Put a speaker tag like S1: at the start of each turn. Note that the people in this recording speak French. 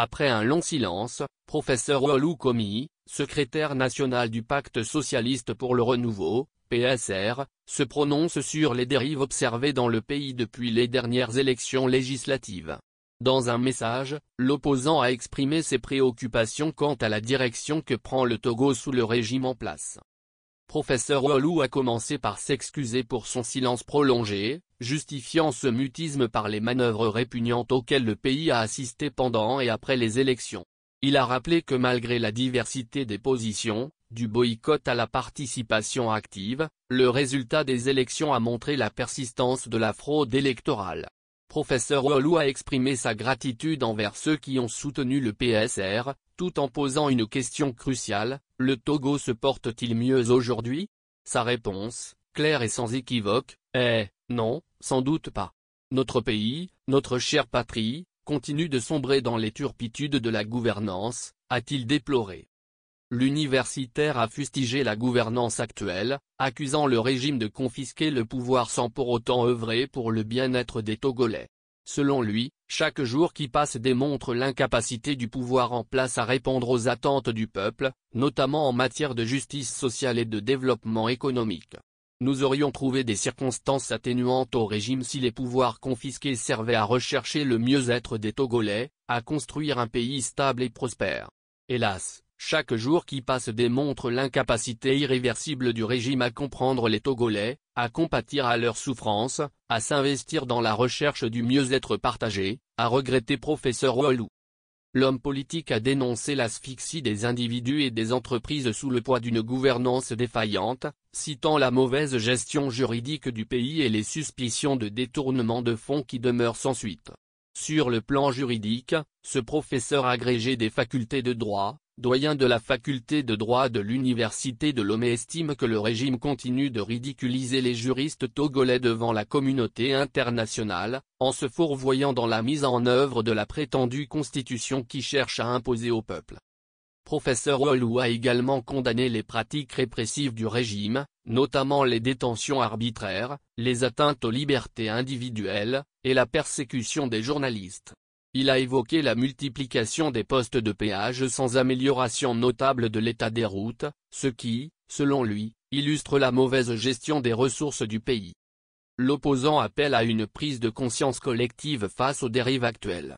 S1: Après un long silence, professeur Walou Komi, secrétaire national du Pacte socialiste pour le renouveau, PSR, se prononce sur les dérives observées dans le pays depuis les dernières élections législatives. Dans un message, l'opposant a exprimé ses préoccupations quant à la direction que prend le Togo sous le régime en place. Professeur Wallou a commencé par s'excuser pour son silence prolongé, justifiant ce mutisme par les manœuvres répugnantes auxquelles le pays a assisté pendant et après les élections. Il a rappelé que malgré la diversité des positions, du boycott à la participation active, le résultat des élections a montré la persistance de la fraude électorale. Professeur Wallou a exprimé sa gratitude envers ceux qui ont soutenu le PSR, tout en posant une question cruciale, le Togo se porte-t-il mieux aujourd'hui Sa réponse, claire et sans équivoque, est, non, sans doute pas. Notre pays, notre chère patrie, continue de sombrer dans les turpitudes de la gouvernance, a-t-il déploré. L'universitaire a fustigé la gouvernance actuelle, accusant le régime de confisquer le pouvoir sans pour autant œuvrer pour le bien-être des Togolais. Selon lui, chaque jour qui passe démontre l'incapacité du pouvoir en place à répondre aux attentes du peuple, notamment en matière de justice sociale et de développement économique. Nous aurions trouvé des circonstances atténuantes au régime si les pouvoirs confisqués servaient à rechercher le mieux-être des Togolais, à construire un pays stable et prospère. Hélas, chaque jour qui passe démontre l'incapacité irréversible du régime à comprendre les Togolais, à compatir à leurs souffrances, à s'investir dans la recherche du mieux-être partagé, à regretter professeur Wallou. L'homme politique a dénoncé l'asphyxie des individus et des entreprises sous le poids d'une gouvernance défaillante, citant la mauvaise gestion juridique du pays et les suspicions de détournement de fonds qui demeurent sans suite. Sur le plan juridique, ce professeur agrégé des facultés de droit, doyen de la faculté de droit de l'université de Lomé estime que le régime continue de ridiculiser les juristes togolais devant la communauté internationale, en se fourvoyant dans la mise en œuvre de la prétendue constitution qui cherche à imposer au peuple. Professeur Wolu a également condamné les pratiques répressives du régime, notamment les détentions arbitraires, les atteintes aux libertés individuelles, et la persécution des journalistes. Il a évoqué la multiplication des postes de péage sans amélioration notable de l'état des routes, ce qui, selon lui, illustre la mauvaise gestion des ressources du pays. L'opposant appelle à une prise de conscience collective face aux dérives actuelles.